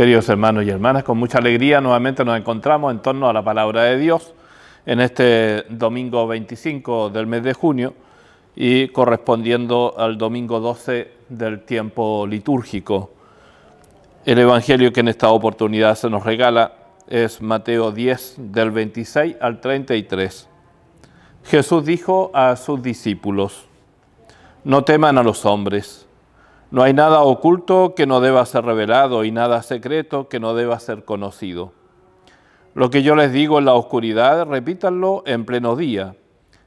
Queridos hermanos y hermanas, con mucha alegría nuevamente nos encontramos en torno a la palabra de Dios en este domingo 25 del mes de junio y correspondiendo al domingo 12 del tiempo litúrgico. El Evangelio que en esta oportunidad se nos regala es Mateo 10 del 26 al 33. Jesús dijo a sus discípulos, no teman a los hombres no hay nada oculto que no deba ser revelado y nada secreto que no deba ser conocido. Lo que yo les digo en la oscuridad, repítanlo en pleno día,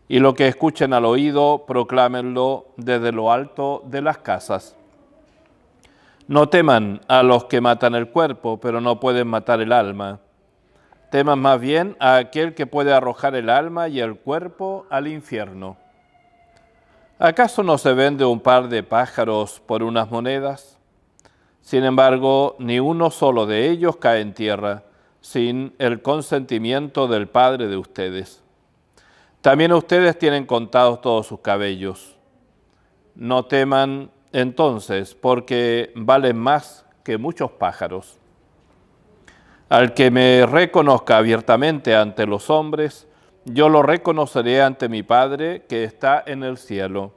y lo que escuchen al oído, proclámenlo desde lo alto de las casas. No teman a los que matan el cuerpo, pero no pueden matar el alma. Teman más bien a aquel que puede arrojar el alma y el cuerpo al infierno. ¿Acaso no se vende un par de pájaros por unas monedas? Sin embargo, ni uno solo de ellos cae en tierra sin el consentimiento del Padre de ustedes. También ustedes tienen contados todos sus cabellos. No teman entonces, porque valen más que muchos pájaros. Al que me reconozca abiertamente ante los hombres, yo lo reconoceré ante mi Padre que está en el cielo.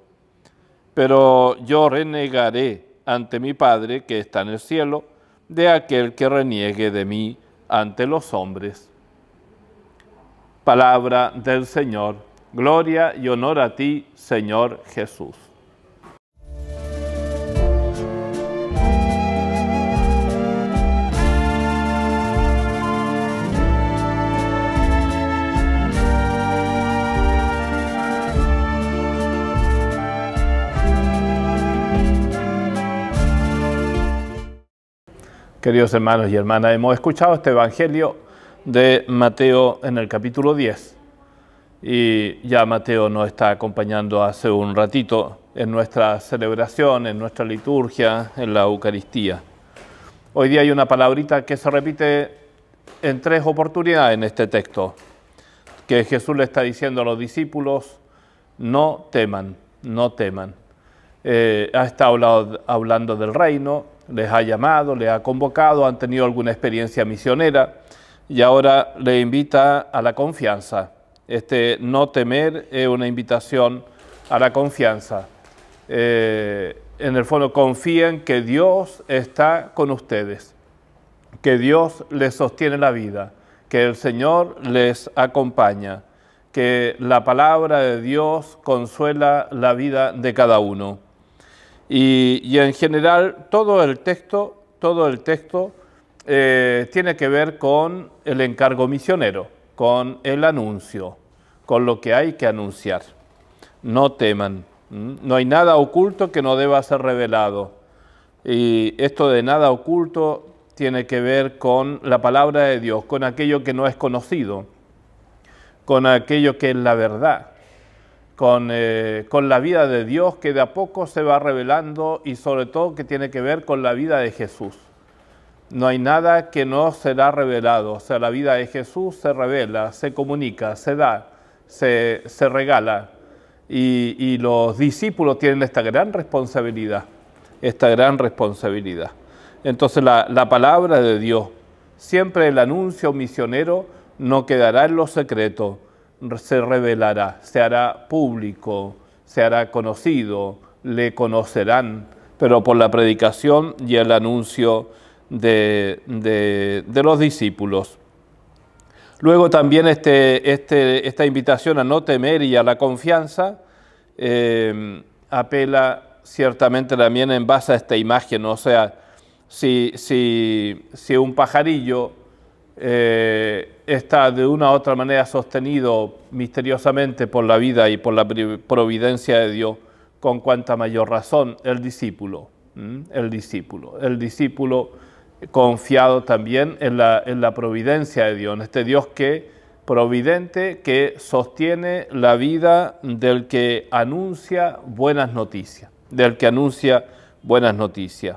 Pero yo renegaré ante mi Padre que está en el cielo de aquel que reniegue de mí ante los hombres. Palabra del Señor. Gloria y honor a ti, Señor Jesús. Queridos hermanos y hermanas, hemos escuchado este Evangelio de Mateo en el capítulo 10 y ya Mateo nos está acompañando hace un ratito en nuestra celebración, en nuestra liturgia, en la Eucaristía. Hoy día hay una palabrita que se repite en tres oportunidades en este texto, que Jesús le está diciendo a los discípulos, no teman, no teman. Eh, ha estado hablando del reino, les ha llamado, les ha convocado, han tenido alguna experiencia misionera y ahora le invita a la confianza. Este no temer es una invitación a la confianza. Eh, en el fondo confíen que Dios está con ustedes, que Dios les sostiene la vida, que el Señor les acompaña, que la palabra de Dios consuela la vida de cada uno. Y, en general todo el texto, todo el texto eh, tiene que ver con el encargo misionero, con el anuncio, con lo que hay que anunciar. No teman, no hay nada oculto que no deba ser revelado. Y esto de nada oculto tiene que ver con la palabra de Dios, con aquello que no es conocido, con aquello que es la verdad con, eh, con, la vida de Dios que de a poco se va revelando y sobre todo que tiene que ver con la vida de Jesús. No hay nada que no será revelado, o sea, la vida de Jesús se revela, se comunica, se da, se, regala. Y, los discípulos tienen esta gran responsabilidad, esta gran responsabilidad. Entonces la, la, palabra de Dios, siempre el anuncio misionero, no quedará en lo secreto, se revelará, se hará público, se hará conocido, le conocerán, pero por la predicación y el anuncio de, los discípulos. Luego también este, este, esta invitación a no temer y a la confianza eh, apela ciertamente también en base a esta imagen, o sea, si un pajarillo eh, está de una u otra manera sostenido misteriosamente por la vida y por la providencia de Dios, con cuanta mayor razón el discípulo, el discípulo, el discípulo confiado también en la, providencia de Dios, en este Dios que providente que sostiene la vida del que anuncia buenas noticias, del que anuncia buenas noticias.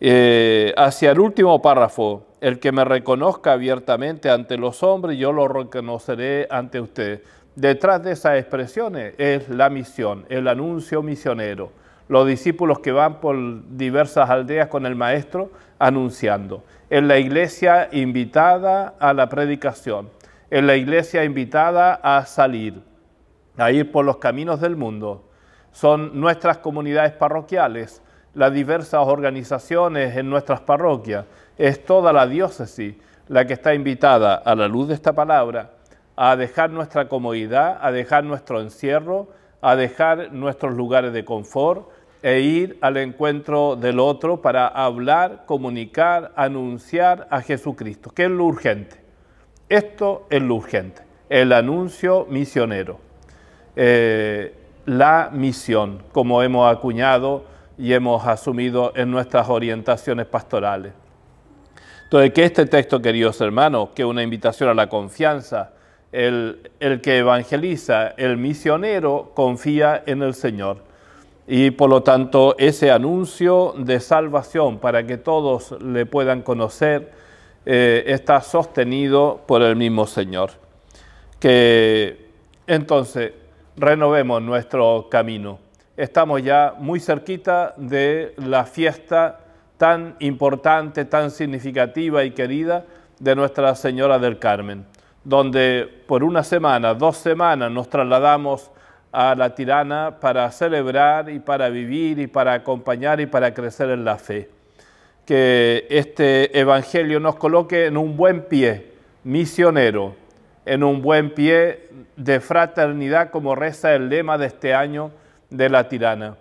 Eh, hacia el último párrafo el que me reconozca abiertamente ante los hombres, yo lo reconoceré ante ustedes. Detrás de esas expresiones es la misión, el anuncio misionero, los discípulos que van por diversas aldeas con el maestro anunciando, en la iglesia invitada a la predicación, en la iglesia invitada a salir, a ir por los caminos del mundo. Son nuestras comunidades parroquiales, las diversas organizaciones en nuestras parroquias, es toda la diócesis la que está invitada a la luz de esta palabra a dejar nuestra comodidad, a dejar nuestro encierro, a dejar nuestros lugares de confort e ir al encuentro del otro para hablar, comunicar, anunciar a Jesucristo, ¿Qué es lo urgente. Esto es lo urgente, el anuncio misionero, eh, la misión, como hemos acuñado y hemos asumido en nuestras orientaciones pastorales. Entonces, que este texto, queridos hermanos, que una invitación a la confianza, el, que evangeliza, el misionero, confía en el Señor. Y por lo tanto, ese anuncio de salvación para que todos le puedan conocer eh, está sostenido por el mismo Señor. Que entonces renovemos nuestro camino. Estamos ya muy cerquita de la fiesta tan importante, tan significativa y querida de Nuestra Señora del Carmen, donde por una semana, dos semanas nos trasladamos a la tirana para celebrar y para vivir y para acompañar y para crecer en la fe. Que este Evangelio nos coloque en un buen pie misionero, en un buen pie de fraternidad como reza el lema de este año de la tirana.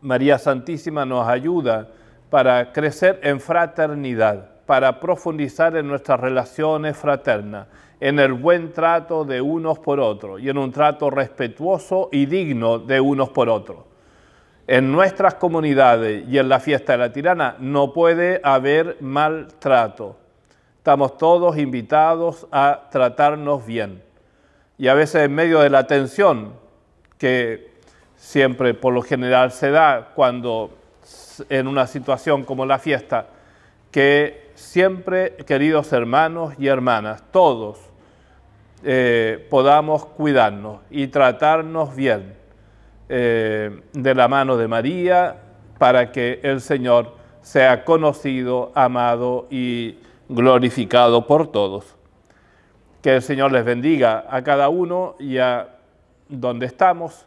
María Santísima nos ayuda para crecer en fraternidad, para profundizar en nuestras relaciones fraternas, en el buen trato de unos por otros y en un trato respetuoso y digno de unos por otros. En nuestras comunidades y en la fiesta de la tirana no puede haber maltrato. Estamos todos invitados a tratarnos bien. Y a veces en medio de la tensión, que siempre por lo general se da cuando en una situación como la fiesta, que siempre, queridos hermanos y hermanas, todos eh, podamos cuidarnos y tratarnos bien eh, de la mano de María para que el Señor sea conocido, amado y glorificado por todos. Que el Señor les bendiga a cada uno y a donde estamos